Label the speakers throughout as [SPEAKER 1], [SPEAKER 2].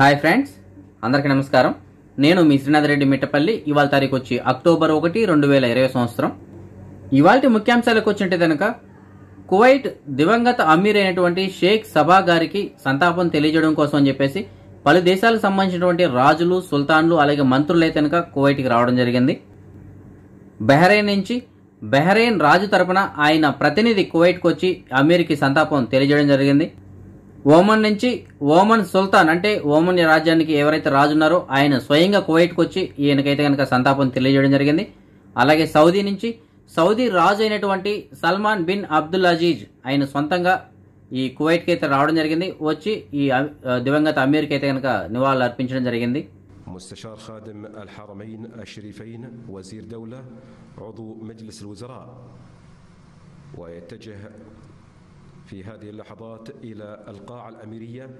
[SPEAKER 1] hi friends అందరికీ నమస్కారం నేను మీ శ్రీనాథ్ రెడ్డి మిట్టపల్లి ఇవాళ తారీఖు వచ్చి అక్టోబర్ ఒకటి రెండు వేల ఇరవై సంవత్సరం ఇవాళ ముఖ్యాంశాలకు వచ్చినట్టే కనుక కువైట్ దివంగత అమీర్ అయినటువంటి షేక్ సభా గారికి సంతాపం తెలియజేయడం కోసం అని చెప్పేసి పలు దేశాలకు సంబంధించినటువంటి రాజులు సుల్తాన్లు అలాగే అయితే కనుక కువైట్కి రావడం జరిగింది బెహ్రైన్ నుంచి బెహ్రైన్ రాజు తరపున ఆయన ప్రతినిధి కువైట్కి వచ్చి అమీర్కి సంతాపం తెలియజేయడం జరిగింది ఓమన్ నుంచి ఓమన్ సుల్తాన్ అంటే ఓమన్ రాజ్యానికి ఎవరైతే రాజున్నారో ఆయన స్వయంగా కువైట్కి వచ్చి ఈయనకైతే కనుక సంతాపం తెలియజేయడం జరిగింది అలాగే సౌదీ నుంచి సౌదీ రాజు అయినటువంటి సల్మాన్ బిన్ అబ్దుల్ అజీజ్ ఆయన సొంతంగా ఈ కువైట్కి అయితే రావడం జరిగింది వచ్చి ఈ దివంగత అమీర్కి అయితే కనుక నివాళులు అర్పించడం జరిగింది مستشار خادم الحرمين الشريفين وزير دولة عضو مجلس الوزراء ويتجه في هذه اللحظات إلى القاعة الأميرية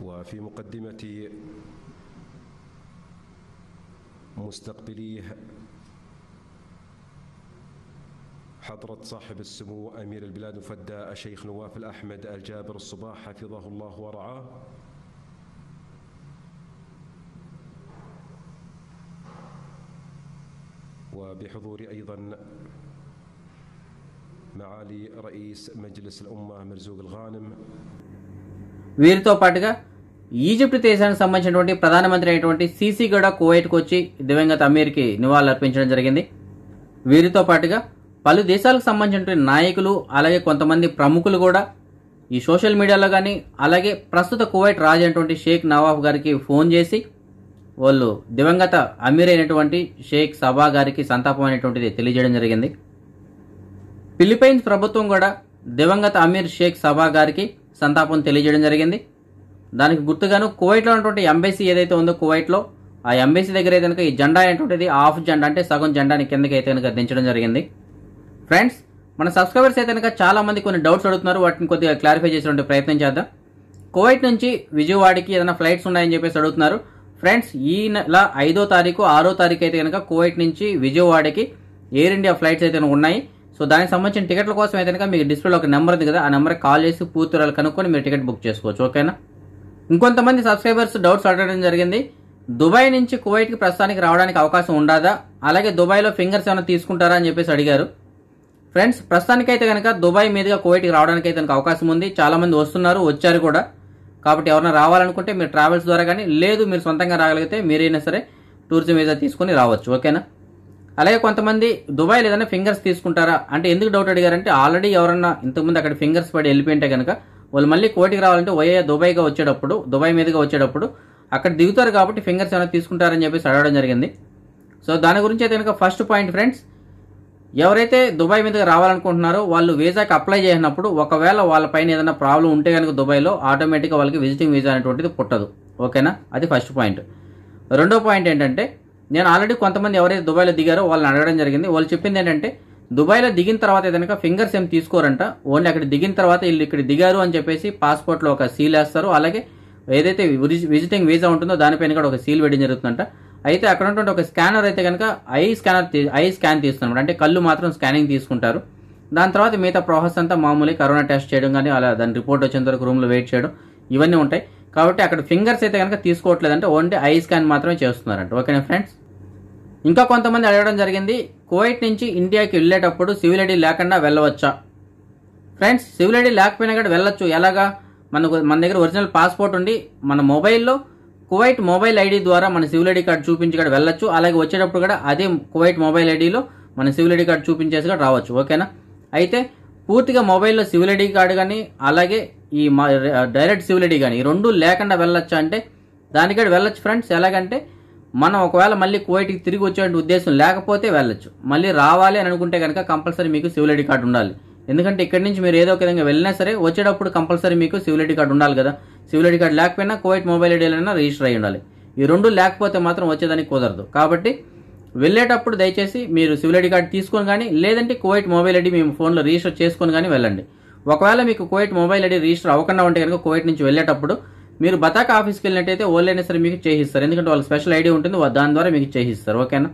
[SPEAKER 1] وفي مقدمة مستقبليه حضرة صاحب السمو أمير البلاد مفدى الشيخ نواف الأحمد الجابر الصباح حفظه الله ورعاه وبحضور أيضا معالي رئيس مجلس الأمة مرزوق الغانم వీరితో పాటుగా ఈజిప్ట్ దేశానికి సంబంధించినటువంటి ప్రధానమంత్రి అయినటువంటి సీసీ గడ కువైట్కి వచ్చి దివంగత అమీర్కి అర్పించడం జరిగింది వీరితో పాటుగా పలు దేశాలకు సంబంధించినటువంటి నాయకులు అలాగే కొంతమంది ప్రముఖులు కూడా ఈ సోషల్ మీడియాలో కానీ అలాగే ప్రస్తుత కువైట్ రాజు అయినటువంటి షేక్ నవాబ్ గారికి ఫోన్ చేసి వాళ్ళు దివంగత అమీర్ అయినటువంటి షేక్ సభా గారికి సంతాపం అనేటువంటిది తెలియజేయడం జరిగింది ఫిలిప్పైన్స్ ప్రభుత్వం కూడా దివంగత అమీర్ షేక్ సభా గారికి సంతాపం తెలియజేయడం జరిగింది దానికి గుర్తుగాను కువైట్లో ఉన్నటువంటి ఎంబైసీ ఏదైతే ఉందో కువైట్లో ఆ ఎంబైసీ దగ్గర అయితే కనుక ఈ జెండా అనేటువంటిది ఆఫ్ జెండా అంటే సగం జెండాని కిందకి అయితే కనుక దించడం జరిగింది ఫ్రెండ్స్ మన సబ్స్క్రైబర్స్ అయితే కనుక చాలా మంది కొన్ని డౌట్స్ అడుగుతున్నారు వాటిని కొద్దిగా క్లారిఫై చేసేటువంటి ప్రయత్నం చేద్దాం కువైట్ నుంచి విజయవాడకి ఏదైనా ఫ్లైట్స్ ఉన్నాయని చెప్పేసి అడుగుతున్నారు ఫ్రెండ్స్ ఈ నెల ఐదో తారీఖు ఆరో తారీఖు అయితే కనుక కువైట్ నుంచి విజయవాడకి ఎయిర్ ఇండియా ఫ్లైట్స్ అయితే ఉన్నాయి సో దానికి సంబంధించిన టికెట్ల కోసం అయితే కనుక మీకు డిస్ప్లేలో ఒక నెంబర్ ఉంది కదా ఆ నెంబర్ కాల్ చేసి పూర్తిరాలు కనుక్కొని మీరు టికెట్ బుక్ చేసుకోవచ్చు ఓకేనా ఇంకొంతమంది సబ్స్క్రైబర్స్ డౌట్స్ అడగడం జరిగింది దుబాయ్ నుంచి కువైట్కి ప్రస్తుతానికి రావడానికి అవకాశం ఉండదా అలాగే దుబాయ్లో ఫింగర్స్ ఏమైనా తీసుకుంటారా అని చెప్పేసి అడిగారు ఫ్రెండ్స్ ప్రస్తుతానికైతే కనుక దుబాయ్ మీదుగా కువైట్కి రావడానికి అయితే అవకాశం ఉంది చాలామంది వస్తున్నారు వచ్చారు కూడా కాబట్టి ఎవరైనా రావాలనుకుంటే మీరు ట్రావెల్స్ ద్వారా కానీ లేదు మీరు సొంతంగా రాగలిగితే మీరైనా సరే టూరిజం వీజా తీసుకొని రావచ్చు ఓకేనా అలాగే కొంతమంది దుబాయ్ ఏదైనా ఫింగర్స్ తీసుకుంటారా అంటే ఎందుకు డౌట్ అడిగారంటే ఆల్రెడీ ఎవరన్నా ఇంతకుముందు అక్కడ ఫింగర్స్ పడి వెళ్ళిపోయింటే కనుక వాళ్ళు మళ్ళీ కోటికి రావాలంటే వైఏ దుబాయ్గా వచ్చేటప్పుడు దుబాయ్ మీదుగా వచ్చేటప్పుడు అక్కడ దిగుతారు కాబట్టి ఫింగర్స్ ఏమైనా తీసుకుంటారని చెప్పేసి అడగడం జరిగింది సో దాని గురించి అయితే కనుక ఫస్ట్ పాయింట్ ఫ్రెండ్స్ ఎవరైతే దుబాయ్ మీదకి రావాలనుకుంటున్నారో వాళ్ళు వీసాకి అప్లై చేసినప్పుడు ఒకవేళ వాళ్ళపైన ఏదైనా ప్రాబ్లం ఉంటే కనుక దుబాయ్లో ఆటోమేటిక్గా వాళ్ళకి విజిటింగ్ వీసా అనేటువంటిది పుట్టదు ఓకేనా అది ఫస్ట్ పాయింట్ రెండో పాయింట్ ఏంటంటే నేను ఆల్రెడీ కొంతమంది ఎవరైతే దుబాయ్లో దిగారో వాళ్ళని అడగడం జరిగింది వాళ్ళు చెప్పింది ఏంటంటే దుబాయ్లో దిగిన తర్వాత ఏదైనా ఫింగర్స్ ఏం తీసుకోరంట ఓన్లీ అక్కడ దిగిన తర్వాత వీళ్ళు ఇక్కడ దిగారు అని చెప్పేసి పాస్పోర్ట్లో ఒక సీల్ వేస్తారు అలాగే ఏదైతే విజిటింగ్ వీసా ఉంటుందో దానిపైన కూడా ఒక సీల్ వేయడం జరుగుతుందంట అయితే అక్కడ ఉన్నటువంటి ఒక స్కానర్ అయితే కనుక ఐ స్కానర్ ఐ స్కాన్ తీస్తున్నమాట అంటే కళ్ళు మాత్రం స్కానింగ్ తీసుకుంటారు దాని తర్వాత మిగతా ప్రాసెస్ అంతా మామూలుగా కరోనా టెస్ట్ చేయడం కానీ అలా దాని రిపోర్ట్ వచ్చేంత వరకు రూమ్లో వెయిట్ చేయడం ఇవన్నీ ఉంటాయి కాబట్టి అక్కడ ఫింగర్స్ అయితే కనుక తీసుకోవట్లేదంటే ఓన్లీ ఐ స్కాన్ మాత్రమే చేస్తున్నారంట ఓకేనా ఫ్రెండ్స్ ఇంకా కొంతమంది అడగడం జరిగింది కువైట్ నుంచి ఇండియాకి వెళ్ళేటప్పుడు సివిల్ ఐడి లేకుండా వెళ్ళవచ్చా ఫ్రెండ్స్ సివిల్ ఐడి లేకపోయినా కూడా వెళ్ళొచ్చు ఎలాగా మనకు మన దగ్గర ఒరిజినల్ పాస్పోర్ట్ ఉండి మన మొబైల్లో కువైట్ మొబైల్ ఐడి ద్వారా మన సివిల్ ఐడి కార్డు చూపించి కూడా వెళ్ళొచ్చు అలాగే వచ్చేటప్పుడు కూడా అదే కువైట్ మొబైల్ ఐడిలో మన సివిల్ ఐడి కార్డు చూపించేసి కూడా రావచ్చు ఓకేనా అయితే పూర్తిగా మొబైల్లో సివిల్ ఐడి కార్డు కానీ అలాగే ఈ డైరెక్ట్ సివిల్ ఐడి కానీ ఈ రెండు లేకుండా వెళ్ళొచ్చు అంటే దానికాడ వెళ్ళొచ్చు ఫ్రెండ్స్ ఎలాగంటే మనం ఒకవేళ మళ్ళీ కువైట్కి తిరిగి వచ్చేటువంటి ఉద్దేశం లేకపోతే వెళ్ళొచ్చు మళ్ళీ రావాలి అని అనుకుంటే కనుక కంపల్సరీ మీకు సివిల్ ఐడి కార్డు ఉండాలి ఎందుకంటే ఇక్కడి నుంచి మీరు ఏదో ఒక విధంగా వెళ్ళినా సరే వచ్చేటప్పుడు కంపల్సరీ మీకు సివిల్ ఐడి కార్డు ఉండాలి కదా సివిల్ ఐడి కార్డు లేకపోయినా కువైట్ మొబైల్ ఐడీలైనా రిజిస్టర్ అయి ఉండాలి ఈ రెండు లేకపోతే మాత్రం వచ్చేదానికి కుదరదు కాబట్టి వెళ్ళేటప్పుడు దయచేసి మీరు సివిల్ ఐడి కార్డు తీసుకొని కానీ లేదంటే కువైట్ మొబైల్ ఐడి మేము ఫోన్లో రిజిస్టర్ చేసుకొని కానీ వెళ్ళండి ఒకవేళ మీకు కువైట్ మొబైల్ ఐడి రిజిస్టర్ అవ్వకుండా ఉంటే కనుక కోవైట్ నుంచి వెళ్ళేటప్పుడు మీరు బతాక ఆఫీస్కి వెళ్ళినట్టయితే ఓన్లైన్ సరే మీకు చేయిస్తారు ఎందుకంటే వాళ్ళు స్పెషల్ ఐడి ఉంటుంది దాని ద్వారా మీకు చేయిస్తారు ఓకేనా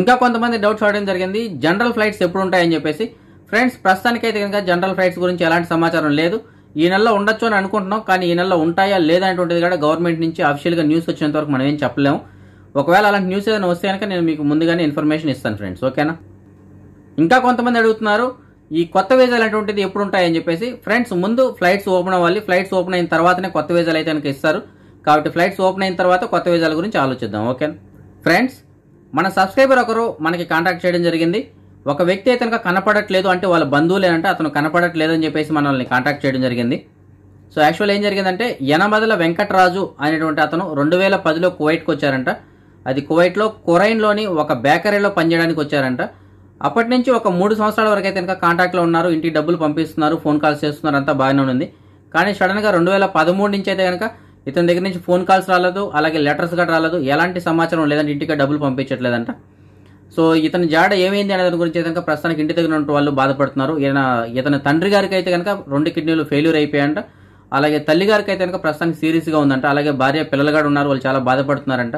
[SPEAKER 1] ఇంకా కొంతమంది డౌట్స్ అడగడం జరిగింది జనరల్ ఫ్లైట్స్ ఎప్పుడు ఉంటాయని చెప్పేసి ఫ్రెండ్స్ ప్రస్తుతానికైతే కనుక జనరల్ ఫ్లైట్స్ గురించి ఎలాంటి సమాచారం లేదు ఈ నెలలో ఉండొచ్చు అని అనుకుంటున్నాం కానీ ఈ నెలలో ఉంటాయా లేదనేటువంటిది కూడా గవర్నమెంట్ నుంచి అఫీషియల్గా న్యూస్ వచ్చేంత వరకు మనం ఏం చెప్పలేము ఒకవేళ అలాంటి న్యూస్ ఏదైనా వస్తే కనుక నేను మీకు ముందుగానే ఇన్ఫర్మేషన్ ఇస్తాను ఫ్రెండ్స్ ఓకేనా ఇంకా కొంతమంది అడుగుతున్నారు ఈ కొత్త వీజాలు అటువంటిది ఎప్పుడు ఉంటాయని చెప్పేసి ఫ్రెండ్స్ ముందు ఫ్లైట్స్ ఓపెన్ అవ్వాలి ఫ్లైట్స్ ఓపెన్ అయిన తర్వాతనే కొత్త వీజాలు అయితే కనుక ఇస్తారు కాబట్టి ఫ్లైట్స్ ఓపెన్ అయిన తర్వాత కొత్త వీజాల గురించి ఆలోచిద్దాం ఓకేనా ఫ్రెండ్స్ మన సబ్స్క్రైబర్ ఒకరు మనకి కాంటాక్ట్ చేయడం జరిగింది ఒక వ్యక్తి అయితే కనపడట్లేదు అంటే వాళ్ళ ఏంటంటే అతను కనపడట్లేదు అని చెప్పేసి మనల్ని కాంటాక్ట్ చేయడం జరిగింది సో యాక్చువల్ ఏం జరిగిందంటే యనమదల వెంకటరాజు అనేటువంటి అతను రెండు వేల పదిలో కువైట్కి వచ్చారంట అది కువైట్లో కొరైన్లోని ఒక బేకరీలో పనిచేయడానికి వచ్చారంట అప్పటి నుంచి ఒక మూడు సంవత్సరాల వరకు అయితే కనుక కాంటాక్ట్లో ఉన్నారు ఇంటికి డబ్బులు పంపిస్తున్నారు ఫోన్ కాల్స్ చేస్తున్నారు అంతా బాగానే ఉంది కానీ సడన్గా రెండు వేల పదమూడు నుంచి అయితే కనుక ఇతని దగ్గర నుంచి ఫోన్ కాల్స్ రాలేదు అలాగే లెటర్స్ కూడా రాలేదు ఎలాంటి సమాచారం లేదంటే ఇంటికి డబ్బులు పంపించట్లేదంట సో ఇతని జాడ ఏమైంది అనే దాని గురించి కనుక ప్రస్తుతానికి ఇంటి దగ్గర ఉన్న వాళ్ళు బాధపడుతున్నారు ఈయన ఇతని తండ్రి గారికి అయితే కనుక రెండు కిడ్నీలు ఫెయిల్యూర్ అయిపోయాయంట అలాగే తల్లి గారికి అయితే కనుక ప్రస్తుతానికి సీరియస్గా ఉందంట అలాగే భార్య పిల్లలు కూడా ఉన్నారు వాళ్ళు చాలా బాధపడుతున్నారంట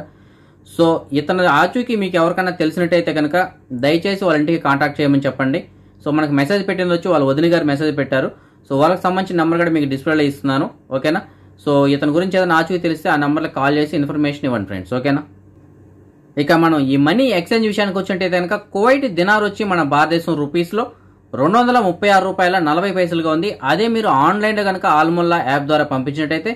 [SPEAKER 1] సో ఇతని ఆచూకీ మీకు ఎవరికైనా తెలిసినట్టయితే కనుక దయచేసి వాళ్ళ ఇంటికి కాంటాక్ట్ చేయమని చెప్పండి సో మనకు మెసేజ్ పెట్టింది వచ్చి వాళ్ళ వదిలి గారు మెసేజ్ పెట్టారు సో వాళ్ళకి సంబంధించిన నెంబర్ కూడా మీకు డిస్ప్లేలో ఇస్తున్నాను ఓకేనా సో ఇతని గురించి ఏదైనా ఆచూకీ తెలిస్తే ఆ నెంబర్లో కాల్ చేసి ఇన్ఫర్మేషన్ ఇవ్వండి ఫ్రెండ్స్ ఓకేనా ఇక మనం ఈ మనీ ఎక్స్చేంజ్ విషయానికి వచ్చింటే కనుక కువైట్ దినార్ వచ్చి మన భారతదేశం రూపీస్లో రెండు వందల ముప్పై ఆరు రూపాయల నలభై పైసలుగా ఉంది అదే మీరు ఆన్లైన్లో కనుక ఆల్మోల్లా యాప్ ద్వారా పంపించినట్టయితే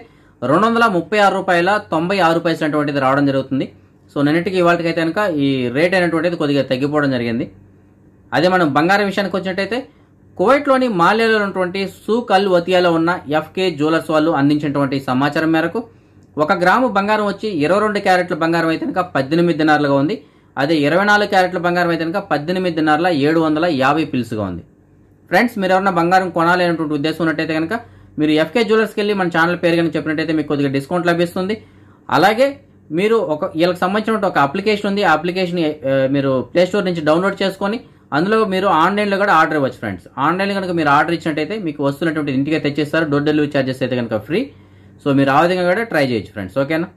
[SPEAKER 1] రెండు వందల ముప్పై ఆరు రూపాయల తొంభై ఆరు పైసలు అనేటువంటిది రావడం జరుగుతుంది సో నిన్నటికి ఇవాళకైతే కనుక ఈ రేట్ అనేటువంటిది కొద్దిగా తగ్గిపోవడం జరిగింది అదే మనం బంగారం విషయానికి వచ్చినట్టయితే కువైట్లోని మాల్యాలో ఉన్నటువంటి సూ కల్ వతియాలో ఉన్న ఎఫ్కే జ్యువెలర్స్ వాళ్ళు అందించినటువంటి సమాచారం మేరకు ఒక గ్రాము బంగారం వచ్చి ఇరవై రెండు క్యారెట్ల బంగారం అయితే కనుక పద్దెనిమిది దినారులుగా ఉంది అదే ఇరవై నాలుగు క్యారెట్ల బంగారం అయితే కనుక పద్దెనిమిది దినారుల ఏడు వందల యాభై పిల్స్గా ఉంది ఫ్రెండ్స్ మీరు ఎవరైనా బంగారం కొనాలి అనేటువంటి ఉద్దేశం ఉన్నట్టయితే కనుక మీరు ఎఫ్కే జ్యువెలర్స్కి వెళ్ళి మన ఛానల్ పేరు కనుక చెప్పినట్టయితే మీకు కొద్దిగా డిస్కౌంట్ లభిస్తుంది అలాగే మీరు ఒక వీళ్ళకి సంబంధించిన ఒక అప్లికేషన్ ఉంది ఆ అప్లికేషన్ మీరు ప్లేస్టోర్ నుంచి డౌన్లోడ్ చేసుకొని అందులో మీరు ఆన్లైన్లో కూడా ఆర్డర్ ఇవ్వచ్చు ఫ్రెండ్స్ ఆన్లైన్లో కనుక మీరు ఆర్డర్ ఇచ్చినట్టయితే మీకు వస్తున్నటువంటి ఇంటికే తెచ్చేస్తారు డోర్ డెలివరీ ఛార్జెస్ అయితే కనుక ఫ్రీ సో మీరు ఆ విధంగా కూడా ట్రై చేయొచ్చు ఫ్రెండ్స్ ఓకేనా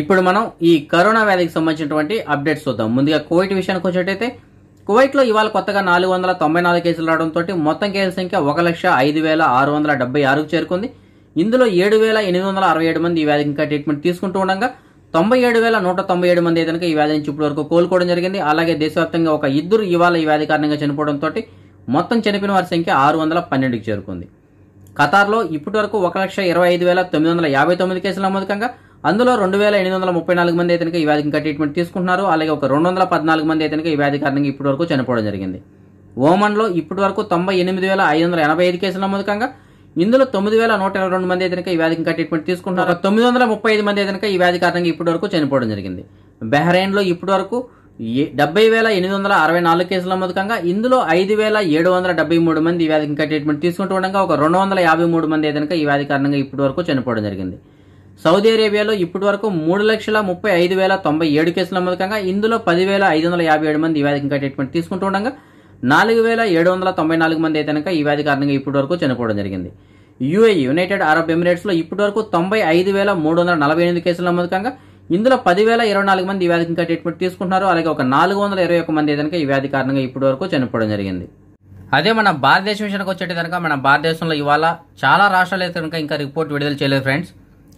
[SPEAKER 1] ఇప్పుడు మనం ఈ కరోనా వ్యాధికి సంబంధించినటువంటి అప్డేట్స్ చూద్దాం ముందుగా కోవిడ్ విషయానికి వచ్చేటైతే కువైట్లో ఇవాళ కొత్తగా నాలుగు వందల తొంభై నాలుగు కేసులు రావడంతో మొత్తం కేసుల సంఖ్య ఒక లక్ష ఐదు వేల ఆరు వందల డెబ్బై ఆరుకు చేరుకుంది ఇందులో ఏడు వేల ఎనిమిది వందల అరవై ఏడు మంది ఈ వ్యాధికి ఇంకా ట్రీట్మెంట్ తీసుకుంటూ ఉండగా తొంభై ఏడు వేల నూట తొంభై ఏడు మంది ఏదైనా ఈ వ్యాధి నుంచి ఇప్పటి వరకు కోలుకోవడం జరిగింది అలాగే దేశవ్యాప్తంగా ఒక ఇద్దరు ఇవాళ ఈ వ్యాధి కారణంగా చనిపోవడంతో మొత్తం చనిపోయిన వారి సంఖ్య ఆరు వందల పన్నెండుకి చేరుకుంది ఖతార్లో ఇప్పటి వరకు ఒక లక్ష ఇరవై ఐదు వేల తొమ్మిది వందల యాభై తొమ్మిది కేసులు నమోదు కాగా అందులో రెండు వేల ఎనిమిది వందల ముప్పై నాలుగు మంది అయితే ఈ వ్యాధి ఇంకా ట్రీట్మెంట్ తీసుకుంటున్నారు అలాగే ఒక రెండు వందల పద్నాలుగు మంది అయితే ఈ వ్యాధి కారణంగా ఇప్పటి వరకు చనిపోవడం జరిగింది ఓమన్లో ఇప్పటి వరకు తొంభై ఎనిమిది వేల ఐదు వందల ఎనభై ఐదు కేసులు నమోదు కాగా ఇందులో తొమ్మిది వేల నూట ఇరవై రెండు మంది అయితే ఈ వ్యాధి ఇంకా ట్రీట్మెంట్ తీసుకుంటున్నారు తొమ్మిది వందల ముప్పై ఐదు మంది అయితే ఈ వ్యాధి కారణంగా ఇప్పటి వరకు చనిపోవడం జరిగింది బెహ్రెయిన్లో ఇప్పటి వరకు డెబ్బై వేల ఎనిమిది వందల అరవై నాలుగు కేసుల నమోదు ఇందులో ఐదు వేల ఏడు వందల డెబ్బై మూడు మంది ఈ వ్యాధికి ఇంకా ట్రీట్మెంట్ తీసుకుంటూ ఉండగా ఒక రెండు వందల యాభై మూడు మంది ఏదైనా ఈ వ్యాధి కారణంగా ఇప్పటి వరకు చనిపోవడం జరిగింది సౌదీ అరేబియాలో ఇప్పటి వరకు మూడు లక్షల ముప్పై ఐదు వేల తొంభై ఏడు కేసుల నమోదు ఇందులో పదివేల ఐదు వందల యాభై ఏడు మంది ఈ వ్యాధికి ఇంకా ట్రీట్మెంట్ తీసుకుంటూ ఉండగా నాలుగు వేల ఏడు వందల తొంభై నాలుగు మంది అయితే ఈ వ్యాధి కారణంగా ఇప్పటి వరకు చనిపోవడం జరిగింది యుఏ యునైటెడ్ అరబ్ లో ఇప్పటి వరకు తొంభై ఐదు వేల మూడు వందల నలభై ఎనిమిది కేసుల నమోదు ఇందులో పదివేల ఇరవై నాలుగు మంది ఈ వ్యాధికి ఇంకా ట్రీట్మెంట్ తీసుకుంటున్నారు అలాగే ఒక నాలుగు వందల ఇరవై ఒక మంది కనుక ఈ వ్యాధి కారణంగా ఇప్పటి వరకు చనిపోవడం జరిగింది అదే మన భారతదేశం విషయానికి వచ్చేటి కనుక మన భారతదేశంలో ఇవాళ చాలా రాష్ట్రాలు అయితే కనుక ఇంకా రిపోర్ట్ విడుదల చేయలేదు ఫ్రెండ్స్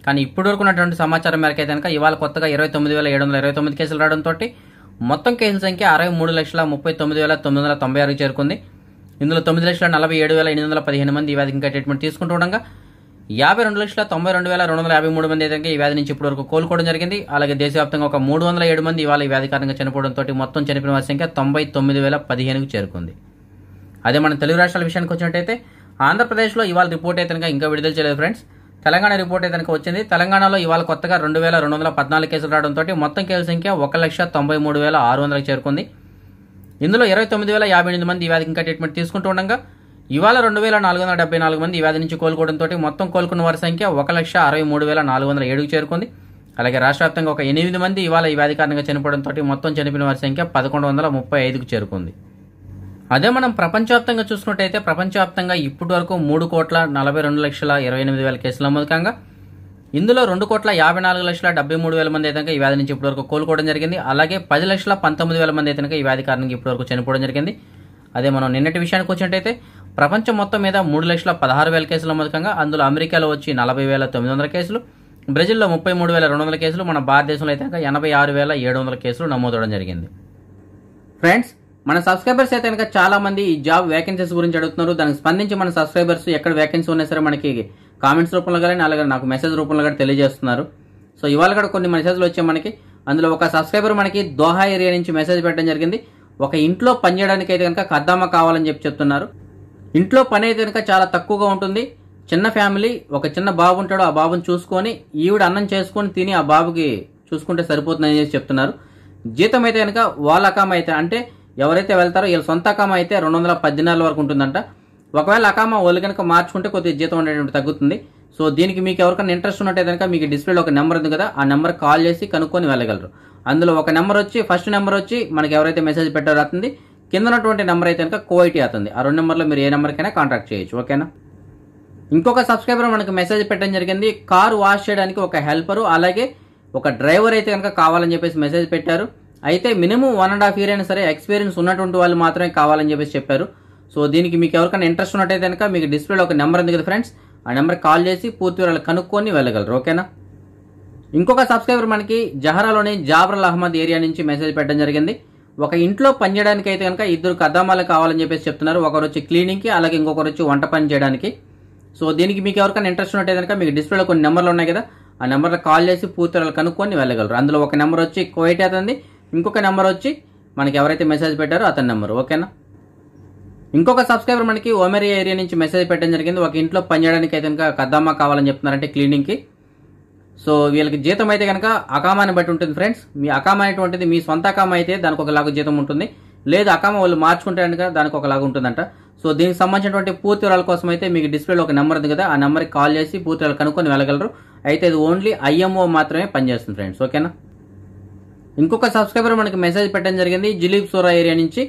[SPEAKER 1] కానీ ఇప్పటి వరకు ఉన్నటువంటి సమాచారం మేరకు అయితే కనుక ఇవాళ కొత్తగా ఇరవై తొమ్మిది వేల ఏడు వందల ఇరవై తొమ్మిది కేసులు రావడంతో మొత్తం కేసుల సంఖ్య అరవై మూడు లక్షల ముప్పై తొమ్మిది వేల తొమ్మిది వందల తొంభై ఆరుకు చేరుకుంది ఇందులో తొమ్మిది లక్షల నలభై ఏడు వేల ఎనిమిది వందల పదిహేను మంది ఈ వ్యాధికి ఇంకా ట్రీట్మెంట్ తీసుకుంటుండగా యాభై రెండు లక్షల తొంభై రెండు వేల రెండు వందల యాభై మూడు మంది అయితే ఈ వ్యాధి నుంచి ఇప్పటి వరకు కోలుకోవడం జరిగింది అలాగే దేశవ్యాప్తంగా ఒక మూడు వందల ఏడు మంది ఇవాళ ఈ వ్యాధి కారణంగా చనిపోవడంతో మొత్తం చనిపోయిన వారి సంఖ్య తొంభై తొమ్మిది వేల పదిహేనుకు చేరుకుంది అదే మనం తెలుగు రాష్ట్రాల విషయానికి వచ్చినట్టయితే ఆంధ్రప్రదేశ్లో ఇవాళ రిపోర్ట్ అయితే ఇంకా విడుదల చేయలేదు ఫ్రెండ్స్ తెలంగాణ రిపోర్ట్ అయితే వచ్చింది తెలంగాణలో ఇవాళ కొత్తగా రెండు వేల రెండు వందల పద్నాలుగు కేసులు రావడంతో మొత్తం కేసుల సంఖ్య ఒక లక్ష తొంభై మూడు వేల ఆరు వందలకు చేరుకుంది ఇందులో ఇరవై తొమ్మిది వేల యాభై ఎనిమిది మంది ఈ వ్యాధికి ఇంకా ట్రీట్మెంట్ తీసుకుంటూ ఉండగా ఇవాళ రెండు వేల నాలుగు వందల డెబ్బై నాలుగు మంది ఈ వ్యాధి నుంచి కోలుకోవడంతో మొత్తం కోలుకున్న వారి సంఖ్య ఒక లక్ష అరవై మూడు వేల నాలుగు వందల ఏడుకు చేరుకుంది అలాగే రాష్ట్ర వ్యాప్తంగా ఒక ఎనిమిది మంది ఇవాళ ఈ వ్యాధి కారణంగా చనిపోవడంతో మొత్తం చనిపోయిన వారి సంఖ్య పదకొండు వందల ముప్పై ఐదుకు చేరుకుంది అదే మనం ప్రపంచవ్యాప్తంగా చూసుకున్నట్టయితే ప్రపంచవ్యాప్తంగా ఇప్పటి వరకు మూడు కోట్ల నలభై రెండు లక్షల ఇరవై ఎనిమిది వేల కేసులు నమోదు కాగా ఇందులో రెండు కోట్ల యాభై నాలుగు లక్షల డెబ్బై మూడు వేల మంది అయితే ఈ వ్యాధి నుంచి ఇప్పటి వరకు కోలుకోవడం జరిగింది అలాగే పది లక్షల పంతొమ్మిది వేల మంది అయితే ఈ వ్యాధి కారణంగా ఇప్పటి వరకు చనిపోవడం జరిగింది అదే మనం నిన్నటి విషయానికి వచ్చినట్టయితే ప్రపంచం మొత్తం మీద మూడు లక్షల పదహారు వేల కేసులు నమోదకంగా అందులో అమెరికాలో వచ్చి నలభై వేల తొమ్మిది వందల కేసులు బ్రెజిల్లో ముప్పై మూడు వేల రెండు వందల కేసులు మన భారతదేశంలో అయితే కనుక ఎనభై ఆరు వేల ఏడు వందల కేసులు నమోదవడం జరిగింది ఫ్రెండ్స్ మన సబ్స్క్రైబర్స్ అయితే కనుక చాలా మంది ఈ జాబ్ వేకెన్సీస్ గురించి అడుగుతున్నారు దానికి స్పందించి మన సబ్స్క్రైబర్స్ ఎక్కడ వేకెన్సీ ఉన్నా సరే మనకి కామెంట్స్ రూపంలో కానీ అలాగే నాకు మెసేజ్ రూపంలో కానీ తెలియజేస్తున్నారు సో ఇవాళ కూడా కొన్ని మెసేజ్లు వచ్చాయి మనకి అందులో ఒక సబ్స్క్రైబర్ మనకి దోహా ఏరియా నుంచి మెసేజ్ పెట్టడం జరిగింది ఒక ఇంట్లో పనిచేయడానికి అయితే కనుక కద్దామా కావాలని చెప్పి చెప్తున్నారు ఇంట్లో పనే కనుక చాలా తక్కువగా ఉంటుంది చిన్న ఫ్యామిలీ ఒక చిన్న బాబు ఉంటాడు ఆ బాబుని చూసుకొని ఈవిడ అన్నం చేసుకొని తిని ఆ బాబుకి చూసుకుంటే సరిపోతుందని చెప్పి చెప్తున్నారు జీతం అయితే కనుక వాళ్ళ అకామ అయితే అంటే ఎవరైతే వెళ్తారో వీళ్ళ సొంత అకామ అయితే రెండు వందల పద్దెనాలుగు వరకు ఉంటుందంట ఒకవేళ అకామ వాళ్ళు కనుక మార్చుకుంటే కొద్దిగా జీతం అనేటువంటి తగ్గుతుంది సో దీనికి మీకు ఎవరికైనా ఇంట్రెస్ట్ ఉన్నట్టే కనుక మీకు డిస్ప్లేలో ఒక నెంబర్ ఉంది కదా ఆ నెంబర్ కాల్ చేసి కనుక్కొని వెళ్ళగలరు అందులో ఒక నెంబర్ వచ్చి ఫస్ట్ నెంబర్ వచ్చి మనకి ఎవరైతే మెసేజ్ పెట్టారో అవుతుంది కింద ఉన్నటువంటి నెంబర్ అయితే కనుక కోఐటీ అవుతుంది ఆ రెండు నెంబర్లో మీరు ఏ నెంబర్కైనా కాంటాక్ట్ చేయొచ్చు ఓకేనా ఇంకొక సబ్స్క్రైబర్ మనకు మెసేజ్ పెట్టడం జరిగింది కారు వాష్ చేయడానికి ఒక హెల్పరు అలాగే ఒక డ్రైవర్ అయితే కనుక కావాలని చెప్పేసి మెసేజ్ పెట్టారు అయితే minimum one and half year అయినా సరే ఎక్స్పీరియన్స్ ఉన్నటువంటి వాళ్ళు మాత్రమే కావాలని చెప్పేసి చెప్పారు సో దీనికి మీకు ఎవరికైనా ఇంట్రెస్ట్ ఉన్నట్టయితే కనుక మీకు డిస్ప్లేలో ఒక నెంబర్ ఉంది కదా ఫ్రెండ్స్ ఆ నెంబర్ కాల్ చేసి పూర్తి వాళ్ళు కనుక్కొని వెళ్ళగలరు ఓకేనా ఇంకొక సబ్స్క్రైబర్ మనకి జహరాలోని జాబరల్ అహ్మద్ ఏరియా నుంచి మెసేజ్ పెట్టడం జరిగింది ఒక ఇంట్లో పని చేయడానికి అయితే కనుక ఇద్దరు కద్దామాలు కావాలని చెప్పేసి చెప్తున్నారు ఒకరు వచ్చి క్లీనింగ్కి అలాగే ఇంకొకరు వచ్చి వంట పని చేయడానికి సో దీనికి మీకు ఎవరికైనా ఇంట్రెస్ట్ ఉంటే కనుక మీకు డిస్ప్లేలో కొన్ని నెంబర్లు ఉన్నాయి కదా ఆ నెంబర్లో కాల్ చేసి పూర్తి కనుక్కొని వెళ్ళగలరు అందులో ఒక నెంబర్ వచ్చి కోయిట్ అవుతుంది ఇంకొక నెంబర్ వచ్చి మనకి ఎవరైతే మెసేజ్ పెట్టారో అతని నెంబర్ ఓకేనా ఇంకొక సబ్స్క్రైబర్ మనకి ఓమెరి ఏరియా నుంచి మెసేజ్ పెట్టడం జరిగింది ఒక ఇంట్లో పనిచేయడానికి అయితే కనుక కద్దమ్మ కావాలని చెప్తున్నారంటే క్లీనింగ్కి సో వీళ్ళకి జీతం అయితే కనుక అకామాన్ని బట్టి ఉంటుంది ఫ్రెండ్స్ మీ అకామ అనేటువంటిది మీ సొంత అకామ అయితే దానికి ఒకలాగా జీతం ఉంటుంది లేదు అకామ వాళ్ళు మార్చుకుంటే కనుక దానికి ఒకలాగా ఉంటుందంట సో దీనికి సంబంధించినటువంటి పూర్తి వరాల కోసం అయితే మీకు డిస్ప్లేలో ఒక నెంబర్ ఉంది కదా ఆ నెంబర్కి కాల్ చేసి పూర్తి వరాలు కనుక్కొని వెళ్ళగలరు అయితే ఇది ఓన్లీ ఐఎంఓ మాత్రమే పనిచేస్తుంది ఫ్రెండ్స్ ఓకేనా ఇంకొక సబ్స్క్రైబర్ మనకి మెసేజ్ పెట్టడం జరిగింది జిలీప్ సోరా ఏరియా నుంచి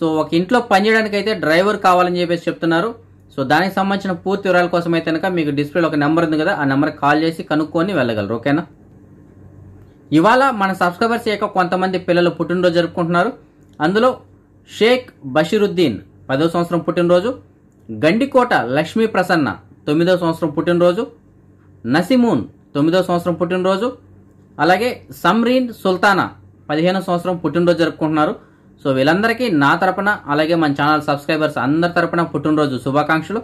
[SPEAKER 1] సో ఒక ఇంట్లో పనిచేయడానికి అయితే డ్రైవర్ కావాలని చెప్పేసి చెప్తున్నారు సో దానికి సంబంధించిన పూర్తి వివరాల కోసం అయితే కనుక మీకు డిస్ప్లేలో ఒక నెంబర్ ఉంది కదా ఆ నెంబర్కి కాల్ చేసి కనుక్కొని వెళ్ళగలరు ఓకేనా ఇవాళ మన సబ్స్క్రైబర్స్ యొక్క కొంతమంది పిల్లలు పుట్టినరోజు జరుపుకుంటున్నారు అందులో షేక్ బషీరుద్దీన్ పదో సంవత్సరం పుట్టినరోజు గండికోట లక్ష్మీ ప్రసన్న తొమ్మిదో సంవత్సరం పుట్టినరోజు నసిమూన్ తొమ్మిదో సంవత్సరం పుట్టినరోజు అలాగే సమ్రీన్ సుల్తానా పదిహేనో సంవత్సరం పుట్టినరోజు జరుపుకుంటున్నారు సో వీళ్ళందరికీ నా తరపున అలాగే మన ఛానల్ సబ్స్క్రైబర్స్ అందరి తరపున పుట్టినరోజు శుభాకాంక్షలు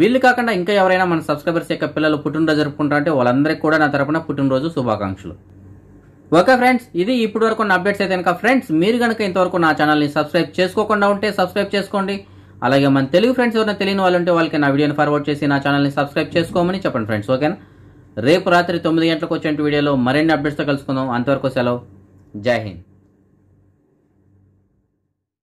[SPEAKER 1] వీళ్ళు కాకుండా ఇంకా ఎవరైనా మన సబ్స్క్రైబర్స్ యొక్క పిల్లలు పుట్టినరోజు అంటే వాళ్ళందరికీ కూడా నా తరపున పుట్టినరోజు శుభాకాంక్షలు ఓకే ఫ్రెండ్స్ ఇది ఇప్పటి వరకు ఉన్న అప్డేట్స్ అయితే కనుక ఫ్రెండ్స్ మీరు కనుక ఇంతవరకు నా ఛానల్ని సబ్స్క్రైబ్ చేసుకోకుండా ఉంటే సబ్స్క్రైబ్ చేసుకోండి అలాగే మన తెలుగు ఫ్రెండ్స్ ఎవరైనా తెలియని వాళ్ళు ఉంటే వాళ్ళకి నా వీడియోని ఫార్వర్డ్ చేసి నా ఛానల్ని సబ్స్క్రైబ్ చేసుకోమని చెప్పండి ఫ్రెండ్స్ ఓకేనా రేపు రాత్రి తొమ్మిది గంటలకు వచ్చే వీడియోలో మరిన్ని అప్డేట్స్తో కలుసుకుందాం అంతవరకు సెలవు జై హింద్